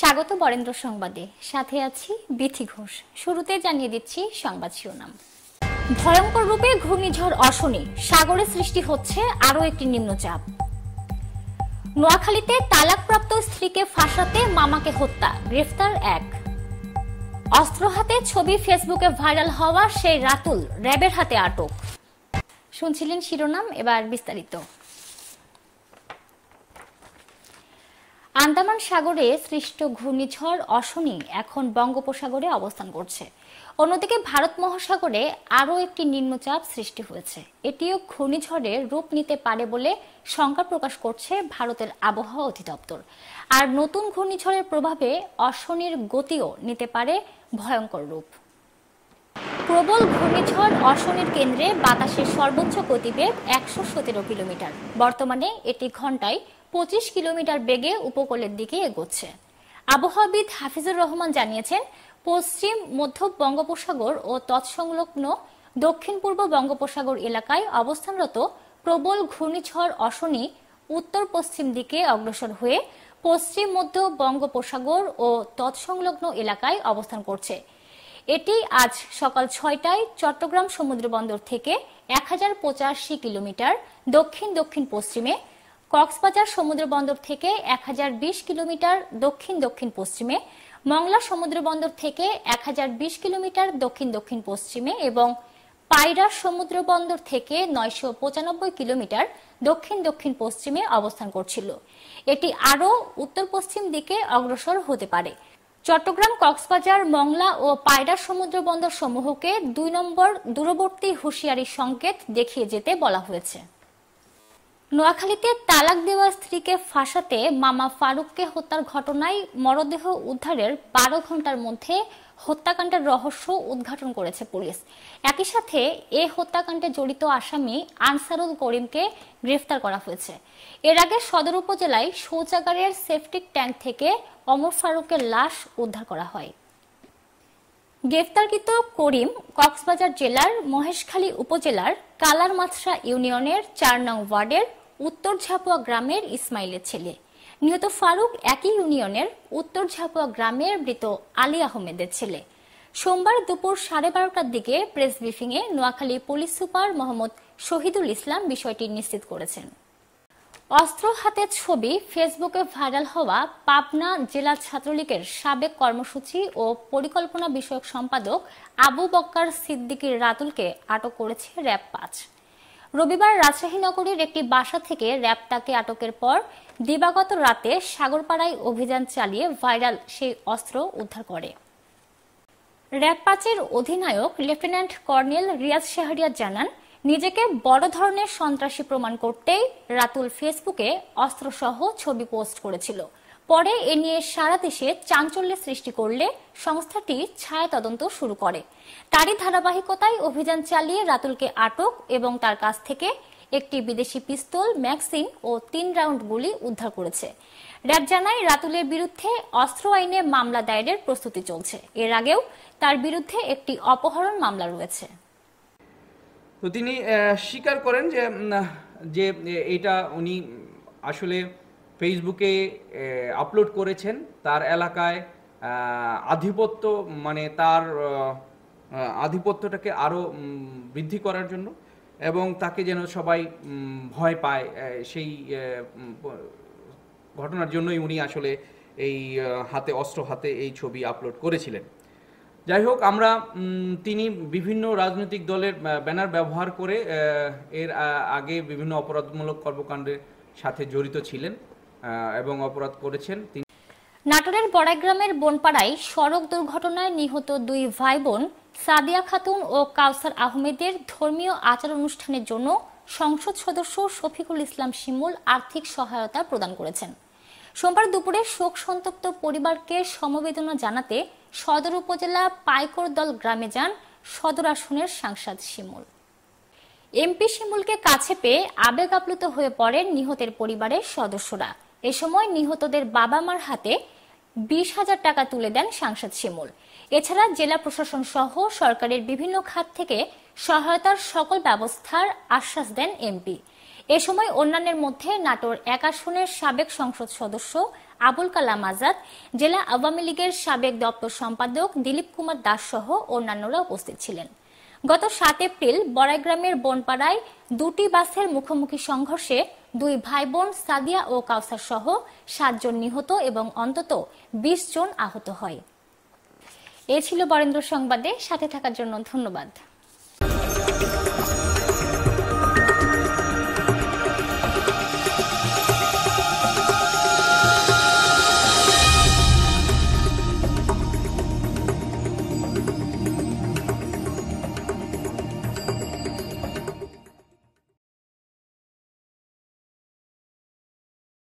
স্বাগত বরেন্দ্র সংবাদে সাথে আছি বিথি ঘোষ শুরুতে জানিয়ে দিচ্ছি সংবাদ শিরোনাম ভয়ঙ্কর রূপে ঘূর্ণিঝড় অশনি সাগরে সৃষ্টি হচ্ছে আরও একটি নিম্নচাপ নোয়াখালীতে তালাকপ্রাপ্ত স্ত্রীকে ফাঁসাতে মামাকে হত্যা গ্রেফতার এক অস্ত্র হাতে ছবি ফেসবুকে ভাইরাল হওয়া সেই রাতুল র্যাবের হাতে আটক শুনছিলেন শিরোনাম এবার বিস্তারিত আন্দামান সাগরে সৃষ্ট ঘূর্ণিঝড় অশনি এখন বঙ্গোপসাগরে অবস্থান করছে অন্যদিকে ভারত মহাসাগরে আরও একটি নিম্নচাপ সৃষ্টি হয়েছে এটিও ঘূর্ণিঝড়ে রূপ নিতে পারে বলে শঙ্কা প্রকাশ করছে ভারতের আবহাওয়া অধিদপ্তর আর নতুন ঘূর্ণিঝড়ের প্রভাবে অশনির গতিও নিতে পারে ভয়ঙ্কর রূপ প্রবল ঘূর্ণিঝড় অশনির কেন্দ্রে বাতাসের সর্বোচ্চ গতিবেগ একশো সতেরো কিলোমিটার বর্তমানে এটি ঘন্টায় পঁচিশ কিলোমিটার বেগে উপকূলের দিকে এগোচ্ছে আবহাওয়াবিদ হাফিজুর রহমান জানিয়েছেন পশ্চিম মধ্য বঙ্গোপসাগর ও তৎসংলগ্ন দক্ষিণ পূর্ব বঙ্গোপসাগর এলাকায় অবস্থানরত প্রবল ঘূর্ণিঝড় অশনি উত্তর পশ্চিম দিকে অগ্রসর হয়ে পশ্চিম মধ্য বঙ্গোপসাগর ও তৎসংলগ্ন এলাকায় অবস্থান করছে এটি আজ সকাল ছয়টায় চট্টগ্রাম সমুদ্রবন্দর থেকে এক কিলোমিটার দক্ষিণ দক্ষিণ পশ্চিমে কক্সবাজার সমুদ্র বন্দর থেকে এক কিলোমিটার দক্ষিণ দক্ষিণ পশ্চিমে মংলা সমুদ্র বন্দর থেকে এক কিলোমিটার দক্ষিণ দক্ষিণ পশ্চিমে এবং পায়রা সমুদ্র বন্দর থেকে নয়শো কিলোমিটার দক্ষিণ দক্ষিণ পশ্চিমে অবস্থান করছিল এটি আরও উত্তর পশ্চিম দিকে অগ্রসর হতে পারে চট্টগ্রাম কক্সবাজার মংলা ও পায়রা সমুদ্র বন্দর সমূহকে দুই নম্বর দূরবর্তী হুঁশিয়ারি সংকেত দেখিয়ে যেতে বলা হয়েছে নোয়াখালীতে তালাক দেওয়া স্ত্রীকে ফাঁসাতে মামা ফারুককে হত্যার ঘটনায় মরদেহ উদ্ধারের বারো ঘন্টার মধ্যে হত্যাকাণ্ডের রহস্য উদ্ঘাটন করেছে পুলিশ একই সাথে এ হত্যাকাণ্ডে জড়িত আসামি আনসারুল করিমকে গ্রেফতার করা হয়েছে এর আগে সদর উপজেলায় শৌচাগারের সেফটিক ট্যাঙ্ক থেকে অমর ফারুকের লাশ উদ্ধার করা হয় গ্রেফতারকৃত করিম কক্সবাজার জেলার মহেশখালী উপজেলার কালার মাছরা ইউনিয়নের চার নং ওয়ার্ডের উত্তর ঝাপুয়া গ্রামের ইসমাইলের ছেলে নিহত ফারুক একই ইউনিয়নের উত্তর ঝাপুয়া গ্রামের মৃত আলী আহমেদের ছেলে সোমবার দুপুর সাড়ে বারোটার দিকে প্রেস ব্রিফিংয়ে নোয়াখালী পুলিশ সুপার মোহাম্মদ শহীদুল ইসলাম বিষয়টি নিশ্চিত করেছেন অস্ত্র হাতে ছবি ফেসবুকে ভাইরাল হওয়া পাবনা জেলা ছাত্রলীগের সাবেক কর্মসূচি ও পরিকল্পনা বিষয়ক সম্পাদক আবু বক্কার সিদ্দিকির রাতুলকে আটক করেছে র্যাব পাঁচ রবিবার রাজশাহী নগরীর একটি বাসা থেকে র্যাব তাকে আটকের পর দিবাগত রাতে সাগরপাড়ায় অভিযান চালিয়ে ভাইরাল সেই অস্ত্র উদ্ধার করে র্যাব পাঁচের অধিনায়ক লেফটেন্যান্ট কর্নেল রিয়াজ শাহরিয়ার জানান নিজেকে বড় ধরনের সন্ত্রাসী প্রমাণ করতেই রাতুল ফেসবুকে অস্ত্রসহ ছবি পোস্ট করেছিল পরে এ নিয়ে সারা দেশে চাঞ্চল্যের সৃষ্টি করলে সংস্থাটি ছায়া তদন্ত শুরু করে তারই ধারাবাহিকতায় অভিযান চালিয়ে রাতুলকে আটক এবং তার কাছ থেকে একটি বিদেশি পিস্তল ম্যাক্সিন ও তিন রাউন্ড গুলি উদ্ধার করেছে র্যাব জানায় রাতুলের বিরুদ্ধে অস্ত্র আইনে মামলা দায়েরের প্রস্তুতি চলছে এর আগেও তার বিরুদ্ধে একটি অপহরণ মামলা রয়েছে তো তিনি স্বীকার করেন যে যে এটা উনি আসলে ফেসবুকে আপলোড করেছেন তার এলাকায় আধিপত্য মানে তার আধিপত্যটাকে আরও বৃদ্ধি করার জন্য এবং তাকে যেন সবাই ভয় পায় সেই ঘটনার জন্যই উনি আসলে এই হাতে অস্ত্র হাতে এই ছবি আপলোড করেছিলেন যাই হোক আমরা তিনি বিভিন্ন রাজনৈতিক দলের ব্যানার ব্যবহার করে এর আগে বিভিন্ন অপরাধমূলক কর্মকাণ্ডের সাথে জড়িত ছিলেন এবং অপরাধ করেছেন নাটোরের বড়াইগ্রামের বনপাড়ায় সড়ক দুর্ঘটনায় নিহত দুই ভাই বোন সাদিয়া খাতুন ও কাউসার আহমেদের ধর্মীয় আচার অনুষ্ঠানের জন্য সংসদ সদস্য শফিকুল ইসলাম শিমুল আর্থিক সহায়তা প্রদান করেছেন সোমবার দুপুরে শোক সন্তপ্ত পরিবারকে সমবেদনা জানাতে সদর উপজেলা দল গ্রামে যান সদর আসনের সাংসদ শিমুল এমপি শিমুলকে কাছে পেয়ে আবেগ আপ্লুত হয়ে পড়েন নিহতের পরিবারের সদস্যরা এ সময় নিহতদের বাবা মার হাতে বিশ হাজার টাকা তুলে দেন সাংসদ শিমুল এছাড়া জেলা প্রশাসন সহ সরকারের বিভিন্ন খাত থেকে সহায়তার সকল ব্যবস্থার আশ্বাস দেন এমপি এ সময় অন্যান্যের মধ্যে নাটোর এক আসনের সাবেক সংসদ সদস্য আবুল কালাম আজাদ জেলা আওয়ামী লীগের সাবেক দপ্তর সম্পাদক দিলীপ কুমার দাস সহ অন্যান্যরা উপস্থিত ছিলেন গত সাত এপ্রিল বড়াইগ্রামের বনপাড়ায় দুটি বাসের মুখোমুখি সংঘর্ষে দুই ভাই বোন সাদিয়া ও কাউসার সহ সাতজন নিহত এবং অন্তত বিশ জন আহত হয় এ ছিল বরেন্দ্র সংবাদে সাথে থাকার জন্য ধন্যবাদ